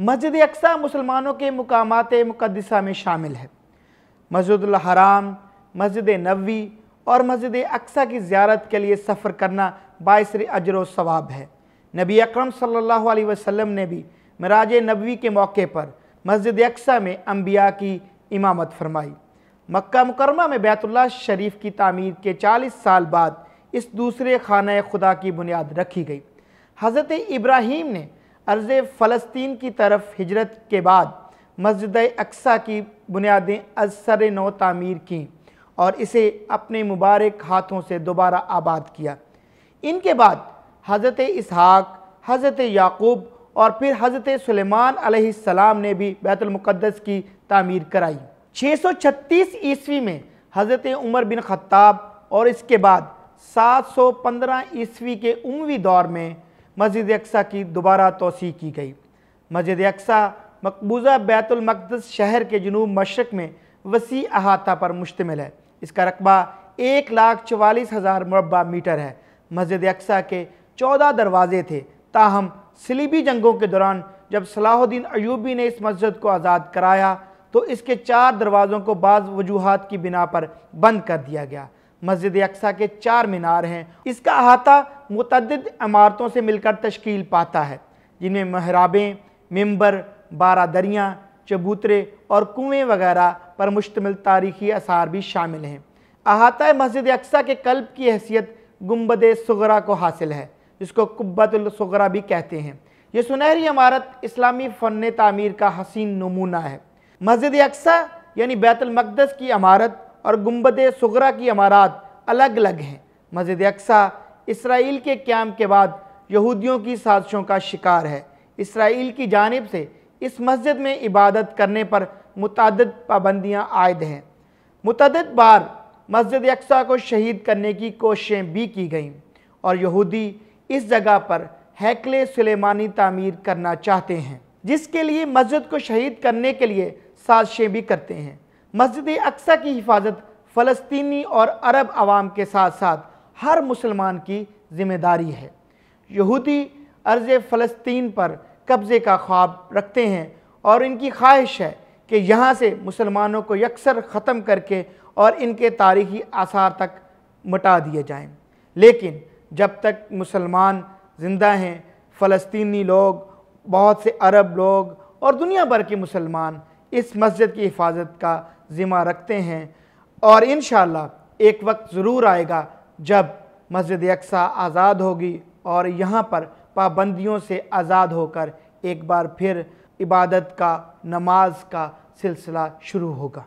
मस्जिद अक्सा मुसलमानों के मकाम मुकदसा में शामिल है मस्जिद हराम मस्जिद नबी और मस्जिद अक्सा की ज्यारत के लिए सफ़र करना बासर अजर सवाब है नबी अक्रम सल्ला वसम ने भी मराज नबी के मौके पर मस्जिद अक्सा में अम्बिया की इमामत फरमाई मक्का मुकरमा में बैतुल्ला शरीफ की तामीर के 40 साल बाद इस दूसरे खाना खुदा की बुनियाद रखी गई हज़रत इब्राहीम ने अर्ज़ फ़लस्तीन की तरफ हिजरत के बाद मस्जिद अक्सा की बुनियादें असर नौ तमीर की और इसे अपने मुबारक हाथों से दोबारा आबाद किया इनके बाद हज़रत इसहाक हज़रत याकूब और फिर हज़रत सलेमान ने भी बैतुलमक़दस की तमीर कराई 636 ईस्वी में हज़रत उमर बिन ख़त्ताब और इसके बाद 715 ईस्वी के उमवी दौर में मस्जिद अक्सा की दोबारा तोसी की गई मस्जिद अक्सा मकबूजा बैतुलमक़दस शहर के जनूब मशरक में वसी अहाता पर मुश्तमिल है इसका रकबा एक लाख चवालीस हज़ार मरबा मीटर है मस्जिद अक्सा के चौदह दरवाजे थे ताहम सलीबी जंगों के दौरान जब सलाहुद्दीन अयूबी ने इस मस्जिद को आज़ाद कराया तो इसके चार दरवाज़ों को बाज़ वजूहत की बिना पर बंद कर दिया गया मस्जिद अक्सा के चार मीनार हैं इसका अहाता मतद इमारतों से मिलकर तश्कील पाता है जिनमें महराबें मंबर दरियाँ चबूतरे और कुएँ वगैरह पर मुश्तमिल तारीखी आसार भी शामिल हैं अहाता मस्जिद अक्सा के कल्ब की हैसियत गुम्बद सगरा को हासिल है जिसको कुब्बतुलसगरा भी कहते हैं यह सुनहरी इमारत इस्लामी फ़न तमीर का हसीन नमूना है मस्जिद अक्सा यानी बैतुलमक़दस की इमारत और गुम्बद सगरा की इमारत अलग अलग हैं मस्जिद अक्सा इसराइल के क्याम के बाद यहूदियों की साजिशों का शिकार है इसराइल की जानब से इस मस्जिद में इबादत करने पर मुतद पाबंदियाँ आयद हैं मुतद बार मस्जिद यकसा को शहीद करने की कोशिशें भी की गईं और यहूदी इस जगह पर हैकले सुलेमानी तामीर करना चाहते हैं जिसके लिए मस्जिद को शहीद करने के लिए साजिशें भी करते हैं मस्जिद अक्सा की हिफाजत फलस्तनी और अरब आवाम के साथ साथ हर मुसलमान की जिम्मेदारी है यहूदी अर्ज़ फ़लस्तीन पर कब्ज़े का ख्वाब रखते हैं और इनकी ख्वाहिश है कि यहाँ से मुसलमानों को यकसर ख़त्म करके और इनके तारीखी आसार तक मटा दिए जाएं। लेकिन जब तक मुसलमान ज़िंदा हैं फलस्तनी लोग बहुत से अरब लोग और दुनिया भर के मुसलमान इस मस्जिद की हिफाजत का ज़िम्मा रखते हैं और इन एक वक्त ज़रूर आएगा जब मस्जिद यकसा आज़ाद होगी और यहाँ पर पाबंदियों से आज़ाद होकर एक बार फिर इबादत का नमाज का सिलसिला शुरू होगा